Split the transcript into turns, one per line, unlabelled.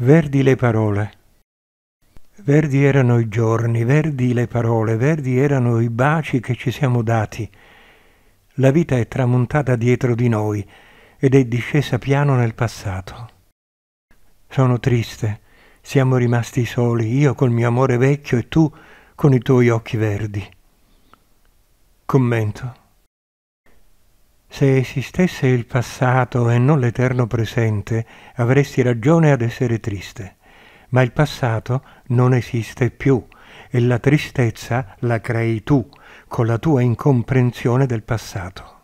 Verdi le parole. Verdi erano i giorni, verdi le parole, verdi erano i baci che ci siamo dati. La vita è tramontata dietro di noi ed è discesa piano nel passato. Sono triste, siamo rimasti soli, io col mio amore vecchio e tu con i tuoi occhi verdi. Commento. Se esistesse il passato e non l'eterno presente, avresti ragione ad essere triste. Ma il passato non esiste più e la tristezza la crei tu, con la tua incomprensione del
passato.